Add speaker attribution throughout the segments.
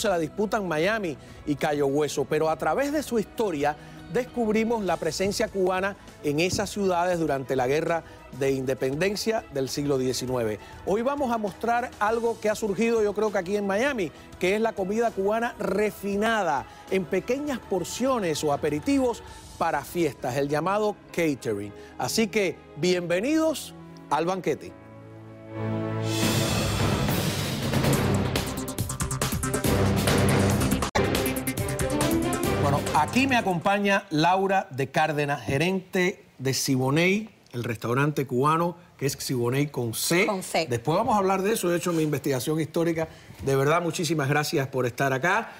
Speaker 1: se la disputan Miami y Cayo Hueso, pero a través de su historia descubrimos la presencia cubana en esas ciudades durante la guerra de independencia del siglo XIX. Hoy vamos a mostrar algo que ha surgido yo creo que aquí en Miami, que es la comida cubana refinada en pequeñas porciones o aperitivos para fiestas, el llamado catering. Así que bienvenidos al banquete. Aquí me acompaña Laura de Cárdenas, gerente de Siboney, el restaurante cubano que es Siboney con C. Después vamos a hablar de eso, he hecho mi investigación histórica. De verdad, muchísimas gracias por estar acá.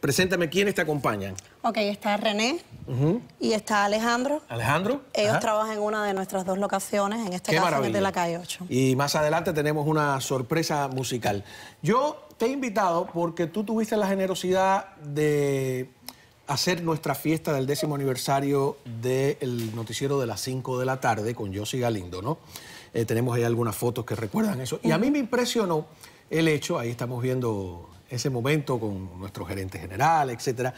Speaker 1: Preséntame quiénes te acompañan.
Speaker 2: Ok, está René y está Alejandro.
Speaker 1: Alejandro. Ellos
Speaker 2: trabajan en una de nuestras dos locaciones, en este caso de la calle 8.
Speaker 1: Y más adelante tenemos una sorpresa musical. Yo te he invitado porque tú tuviste la generosidad de hacer nuestra fiesta del décimo aniversario del noticiero de las 5 de la tarde con Josie Galindo, ¿no? Eh, tenemos ahí algunas fotos que recuerdan eso. Y a mí me impresionó el hecho, ahí estamos viendo ese momento con nuestro gerente general, etcétera,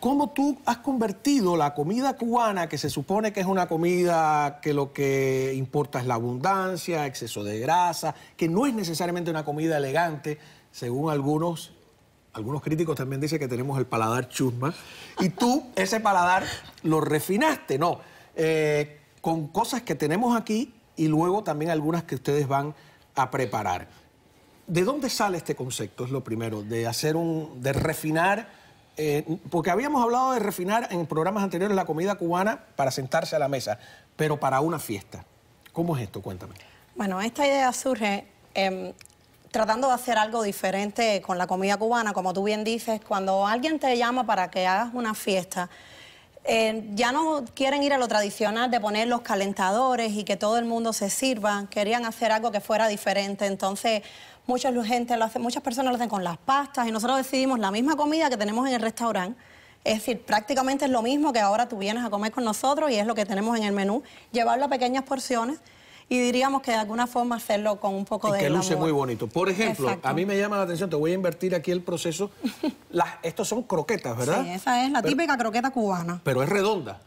Speaker 1: cómo tú has convertido la comida cubana, que se supone que es una comida que lo que importa es la abundancia, exceso de grasa, que no es necesariamente una comida elegante, según algunos algunos críticos también dicen que tenemos el paladar chusma. Y tú ese paladar lo refinaste, ¿no? Eh, con cosas que tenemos aquí y luego también algunas que ustedes van a preparar. ¿De dónde sale este concepto? Es lo primero, de hacer un. de refinar. Eh, porque habíamos hablado de refinar en programas anteriores la comida cubana para sentarse a la mesa, pero para una fiesta. ¿Cómo es esto? Cuéntame.
Speaker 2: Bueno, esta idea surge em, tratando de hacer algo diferente con la comida cubana, como tú bien dices, cuando alguien te llama para que hagas una fiesta, eh, ya no quieren ir a lo tradicional de poner los calentadores y que todo el mundo se sirva, querían hacer algo que fuera diferente, entonces muchas gente lo hace, muchas personas lo hacen con las pastas y nosotros decidimos la misma comida que tenemos en el restaurante, es decir, prácticamente es lo mismo que ahora tú vienes a comer con nosotros y es lo que tenemos en el menú, llevarlo a pequeñas porciones y diríamos que de alguna forma hacerlo con un poco y de que luce muy
Speaker 1: bonito. Por ejemplo, a mí me llama la atención, te voy a invertir aquí el proceso. estos son croquetas, ¿verdad? Sí, esa
Speaker 2: es la típica croqueta cubana.
Speaker 1: Pero es redonda.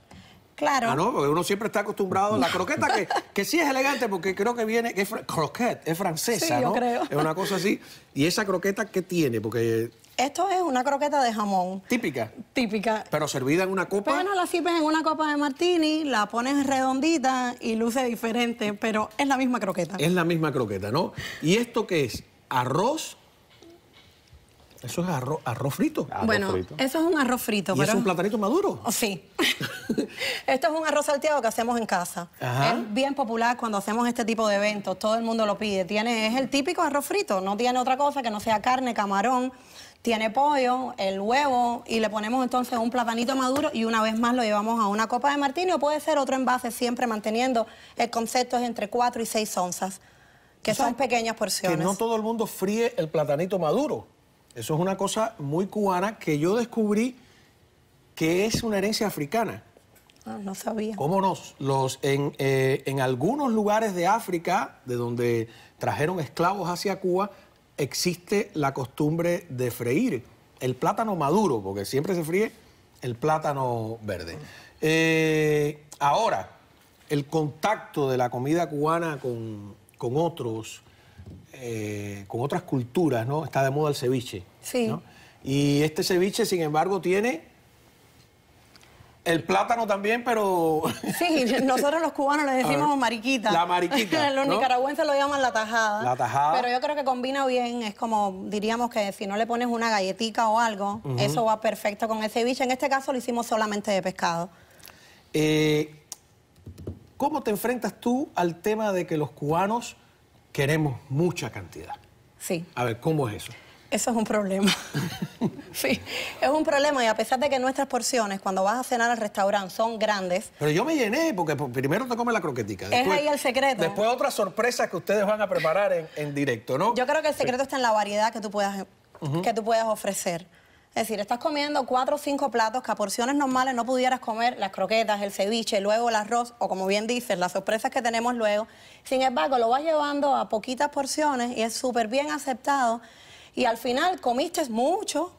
Speaker 1: Claro. Ah, no, porque uno siempre está acostumbrado a la croqueta, que, sí es elegante, porque creo que viene, que es croquette, es francesa, ¿no? Yo creo. Es una cosa así. ¿Y esa croqueta qué tiene? Porque
Speaker 2: esto es una croqueta de jamón. ¿Típica? Típica.
Speaker 1: ¿Pero servida en una copa? Bueno,
Speaker 2: pues la sirves en una copa de martini, la pones redondita y luce diferente, pero es la misma croqueta. Es
Speaker 1: la misma croqueta, ¿no? ¿Y esto qué es? ¿Arroz? Eso es arroz, arroz frito. bueno, eso es
Speaker 2: un arroz frito. ¿Y pero... es un platanito maduro? Oh, sí. Esto es un arroz salteado que hacemos en casa. Es bien popular cuando hacemos este tipo de eventos. Todo el mundo lo pide. Tiene, es el típico arroz frito. No tiene otra cosa que no sea carne, camarón, tiene pollo, el huevo y le ponemos entonces un platanito maduro y una vez más lo llevamos a una copa de martini o puede ser otro envase siempre manteniendo el concepto es entre cuatro y seis onzas, que son pequeñas porciones. Que no
Speaker 1: todo el mundo fríe el platanito maduro. Eso es una cosa muy cubana que yo descubrí que es una herencia africana.
Speaker 2: Ah, no sabía.
Speaker 1: ¿Cómo no? Los, en, eh, en algunos lugares de África, de donde trajeron esclavos hacia Cuba, existe la costumbre de freír el plátano maduro, porque siempre se fríe el plátano verde. Eh, ahora, el contacto de la comida cubana con, otros, eh, con otras culturas, ¿no? Está de moda el ceviche. Sí. Y este ceviche, sin embargo, tiene el plátano también, pero. Sí, nosotros los cubanos le decimos mariquita. La mariquita. los nicaragüenses
Speaker 2: lo llaman la tajada. La tajada. Pero yo creo que combina bien, es como diríamos que si no le pones una galletita o algo, eso va perfecto con el ceviche. En este caso lo hicimos solamente de pescado.
Speaker 1: Eh, ¿Cómo te enfrentas tú al tema de que los cubanos queremos mucha cantidad? Sí. A ver, ¿cómo es eso?
Speaker 2: Eso es un problema. sí, es un problema y a pesar de que nuestras porciones cuando vas a cenar al restaurante son grandes...
Speaker 1: Pero yo me llené porque primero te comes la croquetica. es ahí el
Speaker 2: secreto. Después
Speaker 1: otras sorpresas que ustedes van a preparar en, directo, ¿no? Yo creo que el secreto
Speaker 2: está en la variedad que tú puedas, que tú puedas ofrecer. Es decir, estás comiendo cuatro o cinco platos que a porciones normales no pudieras comer, las croquetas, el ceviche, luego el arroz, o como bien dices, las sorpresas que tenemos luego. Sin embargo, lo vas llevando a poquitas porciones y es súper bien aceptado y al final comiste mucho,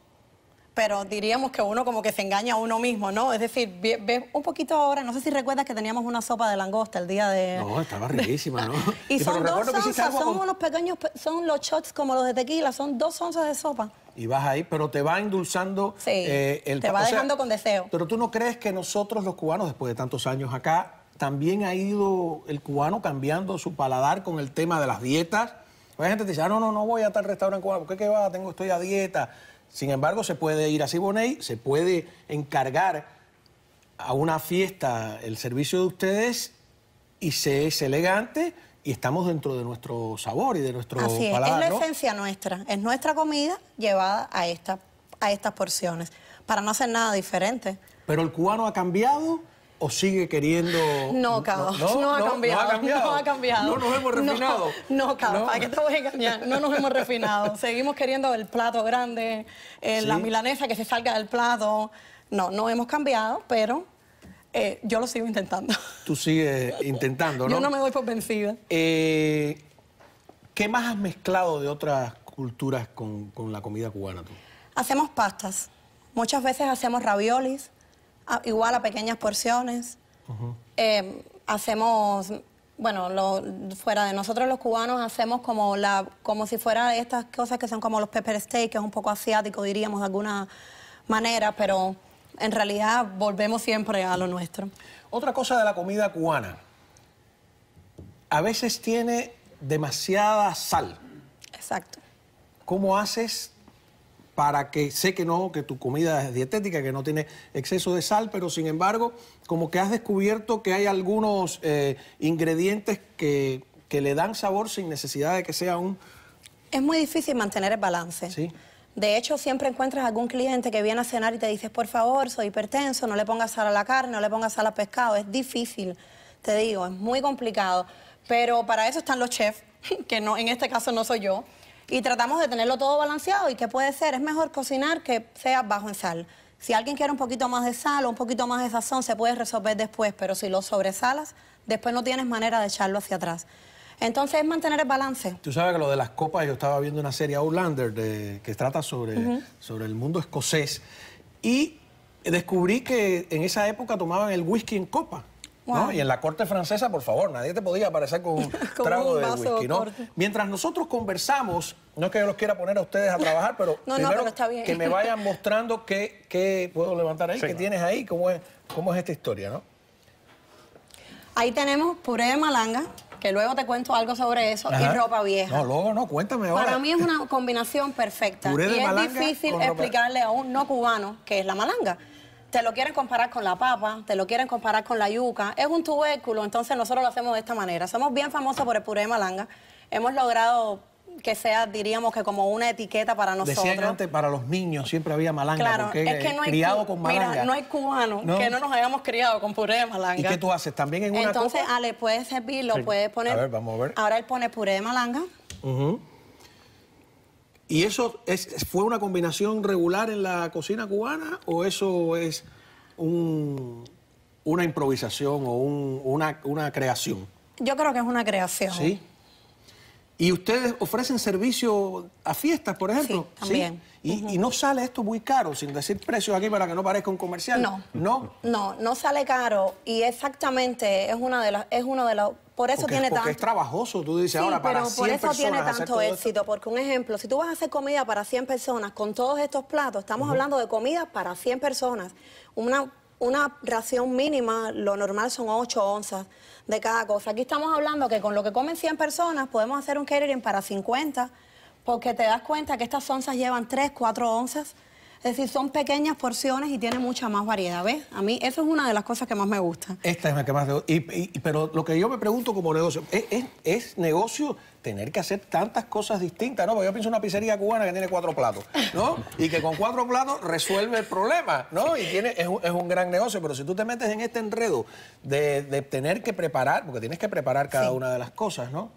Speaker 2: pero diríamos que uno como que se engaña a uno mismo, ¿no? Es decir, ves un poquito ahora, no sé si recuerdas que teníamos una sopa de langosta el día de... No,
Speaker 1: estaba riquísima, ¿no?
Speaker 2: y, son dos onzas, son unos pequeños, son los shots como los de tequila, son dos onzas de sopa.
Speaker 1: Y vas ahí, pero te va endulzando eh, el... te va dejando con deseo. Pero tú no crees que nosotros los cubanos, después de tantos años acá, también ha ido el cubano cambiando su paladar con el tema de las dietas pues hay gente que dice, ah, no, no, no voy a tal restaurante cubano, ¿por qué va? Tengo, estoy a dieta. Sin embargo, se puede ir a Siboney, se puede encargar a una fiesta el servicio de ustedes y se es elegante y estamos dentro de nuestro sabor y de nuestro Así es, es la esencia
Speaker 2: nuestra, es nuestra comida llevada a, esta, a estas porciones, para no hacer nada diferente.
Speaker 1: Pero el cubano ha cambiado ¿O sigue queriendo...? No, cabrón. No, ha cambiado, no, ha cambiado. No nos hemos refinado.
Speaker 2: No, cabrón. ¿Para qué te voy a engañar? No nos hemos refinado. Seguimos queriendo el plato grande, eh, la milanesa que se salga del plato. No, no hemos cambiado, pero eh, yo lo sigo intentando.
Speaker 1: Tú sigues intentando, ¿no? Yo no me
Speaker 2: doy por vencida.
Speaker 1: Eh, ¿Qué más has mezclado de otras culturas con, con la comida cubana tú?
Speaker 2: Hacemos pastas. Muchas veces hacemos raviolis igual a pequeñas porciones. Em, hacemos, bueno, fuera de nosotros los cubanos hacemos como, la, como si fuera estas cosas que son como los pepper steak, es un poco asiático, diríamos de alguna manera, pero en realidad volvemos siempre a lo nuestro.
Speaker 1: Otra cosa de la comida cubana, a veces tiene demasiada sal. Exacto. ¿Cómo haces para que sé que no, que tu comida es dietética, que no tiene exceso de sal, pero sin embargo, como que has descubierto que hay algunos eh, ingredientes que, le dan
Speaker 2: sabor sin necesidad de que sea un... Es muy difícil mantener el balance. Sí. De hecho, siempre encuentras algún cliente que viene a cenar y te dices, por favor, soy hipertenso, no le pongas sal a la carne, no le pongas sal al pescado. Es difícil, te digo, es muy complicado. Pero para eso están los chefs, que no, en este caso no soy yo, y tratamos de tenerlo todo balanceado y que puede ser, es mejor cocinar que sea bajo en sal. Si alguien quiere un poquito más de sal o un poquito más de sazón, se puede resolver después, pero si lo sobresalas, después no tienes manera de echarlo hacia atrás. Entonces es mantener el balance.
Speaker 1: Tú sabes que lo de las copas, yo estaba viendo una serie Outlander que trata sobre, sobre el mundo escocés y descubrí que en esa época tomaban el whisky en copa. Y en la corte francesa, por favor, nadie te podía aparecer con un trago de whisky. Mientras nosotros conversamos, no es que yo los quiera poner a ustedes a trabajar, pero, que me vayan mostrando qué, puedo levantar ahí, qué tienes ahí, cómo es, cómo es esta historia, ¿no?
Speaker 2: Ahí tenemos puré de malanga, que luego te cuento algo sobre eso, y ropa vieja. No,
Speaker 1: luego no, cuéntame ahora. Para mí es una
Speaker 2: combinación perfecta. es difícil explicarle a un no cubano qué es la malanga te lo quieren comparar con la papa, te lo quieren comparar con la yuca. Es un tubérculo, entonces nosotros lo hacemos de esta manera. Somos bien famosos por el puré de malanga. Hemos logrado que sea, diríamos que como una etiqueta para nosotros. Decían antes,
Speaker 1: para los niños siempre había malanga. Claro, es que no hay criado con malanga. Mira, no hay
Speaker 2: cubano que no nos hayamos criado con puré de malanga. ¿Y qué tú haces?
Speaker 1: ¿También en una Entonces,
Speaker 2: Ale, ah, puedes servirlo, puedes poner... A ver, vamos a ver. Ahora él pone puré de malanga.
Speaker 1: ¿Y eso es, fue una combinación regular en la cocina cubana o eso es una improvisación o una, creación?
Speaker 2: Yo creo que es una creación. Sí.
Speaker 1: ¿Y ustedes ofrecen servicio a fiestas, por ejemplo? Sí, también. Y, no sale esto muy caro, sin decir precios aquí para que no parezca un comercial. No. ¿No?
Speaker 2: No, no sale caro. Y exactamente es, una de las, es uno de los por eso porque, tiene porque es
Speaker 1: trabajoso, tú dices ahora para pero por eso tiene tanto éxito,
Speaker 2: porque un ejemplo, si tú vas a hacer comida para 100 personas con todos estos platos, estamos hablando de comida para 100 personas. Una una ración mínima, lo normal son 8 onzas de cada cosa. Aquí estamos hablando que con lo que comen 100 personas podemos hacer un catering para 50, porque te das cuenta que estas onzas llevan 3, 4 onzas es decir, son pequeñas porciones y tiene mucha más variedad, ¿ves? A mí eso es una de las cosas que más me gusta.
Speaker 1: Esta es la que más... pero lo que yo me pregunto como negocio, ¿es, negocio tener que hacer tantas cosas distintas, ¿no? Porque yo pienso en una pizzería cubana que tiene cuatro platos, ¿no? Y que con cuatro platos resuelve el problema, ¿no? Y tiene, es, un, gran negocio, pero si tú te metes en este enredo de, tener que preparar, porque tienes que preparar cada una de las cosas, ¿no?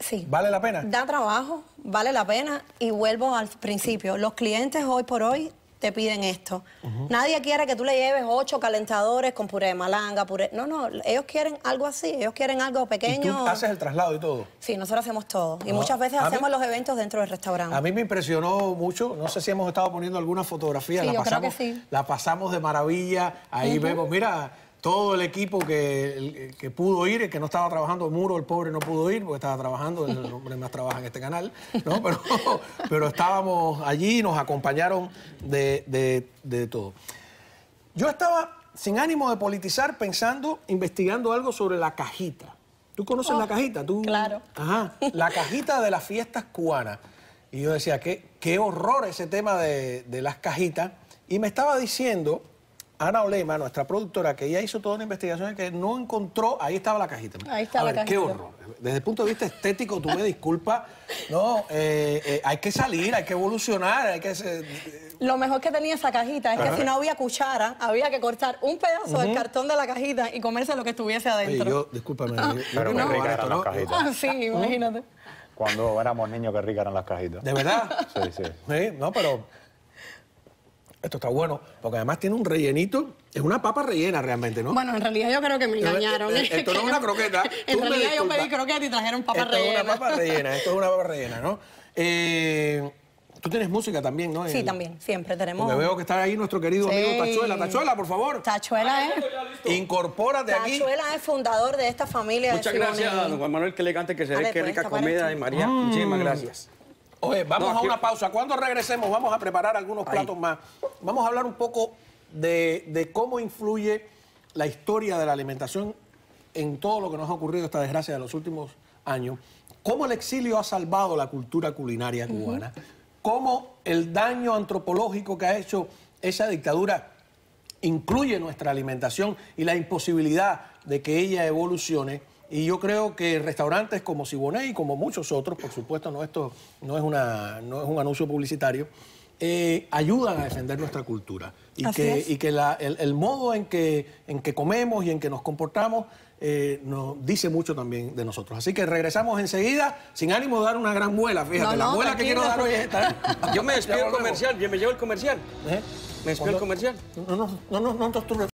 Speaker 2: Sí. ¿Vale la pena? Da trabajo, vale la pena y vuelvo al principio. Los clientes hoy por hoy te piden esto. Nadie quiere que tú le lleves ocho calentadores con puré de malanga, puré... No, no, ellos quieren algo así, ellos quieren algo pequeño. ¿Y tú haces
Speaker 1: el traslado y todo?
Speaker 2: Sí, nosotros hacemos todo. Y ah, muchas veces hacemos los eventos dentro del restaurante. A
Speaker 1: mí me impresionó mucho, no sé si hemos estado poniendo alguna fotografía. Sí, la yo pasamos, sí. La pasamos de maravilla, ahí vemos, mira todo el equipo que, pudo ir, el que no estaba trabajando el muro, el pobre no pudo ir porque estaba trabajando, el hombre más trabaja en este canal, ¿no? pero, estábamos allí y nos acompañaron de, todo. Yo estaba sin ánimo de politizar pensando, investigando algo sobre la cajita. ¿Tú conoces la oh, cajita? ¿Tú? Claro. Ajá, la cajita de las fiestas cubanas. Y yo decía, qué, qué horror ese tema de las cajitas. Y me estaba diciendo Ana OLEIMA, nuestra productora, que ya hizo toda una investigación que no encontró, ahí estaba la cajita. Ahí estaba la cajita. Qué horror. Desde el punto de vista estético, tú me disculpas, no, eh, eh, hay que salir, hay que evolucionar, hay que... Eh,
Speaker 2: lo mejor que tenía esa cajita es que si no había cuchara, había que cortar un pedazo del cartón de la cajita y comerse lo que estuviese adentro. Oye, yo,
Speaker 1: discúlpame, pero las cajitas. Ah, sí,
Speaker 2: imagínate.
Speaker 1: Cuando éramos niños, que ricas eran las cajitas. ¿De verdad? Sí, sí. Sí, no, pero... Esto está bueno, porque además tiene un rellenito, es una papa rellena realmente, ¿no? Bueno,
Speaker 2: en realidad yo creo que me engañaron. ¿eh? Esto, no es una croqueta. en realidad yo pedí croqueta y trajeron papa rellena. Esto es una
Speaker 1: papa rellena, esto es una papa rellena, ¿no? Eh, tú tienes música también, ¿no? Sí,
Speaker 2: también, siempre tenemos. me veo que
Speaker 1: está ahí nuestro querido amigo Tachuela. Tachuela, por favor.
Speaker 2: Tachuela es.
Speaker 1: ¿eh? Incorpórate Tachuela aquí.
Speaker 2: Tachuela es fundador de esta familia. Muchas de gracias don
Speaker 1: Juan Manuel Qué elegante que se ve qué pues, rica comida de María. Muchísimas mm. gracias. Oye, vamos a una pausa. Cuando regresemos vamos a preparar algunos platos más. Vamos a hablar un poco de, cómo influye la historia de la alimentación en todo lo que nos ha ocurrido esta desgracia de los últimos años. Cómo el exilio ha salvado la cultura culinaria cubana. Cómo el daño antropológico que ha hecho esa dictadura incluye nuestra alimentación y la imposibilidad de que ella evolucione. Y yo creo que restaurantes como Siboney y como muchos otros, por supuesto, no, esto no es, una, no es un anuncio publicitario, ayudan a defender nuestra cultura. Y que, y que la, el, modo en que, en que comemos y en que nos comportamos nos dice mucho también de nosotros. Así que regresamos enseguida sin ánimo de dar una gran muela. Fíjate, la muela que quiero dar hoy es esta. Yo me despido el comercial, yo me llevo el comercial. ¿Me despido el comercial? No, no, no, no, no, no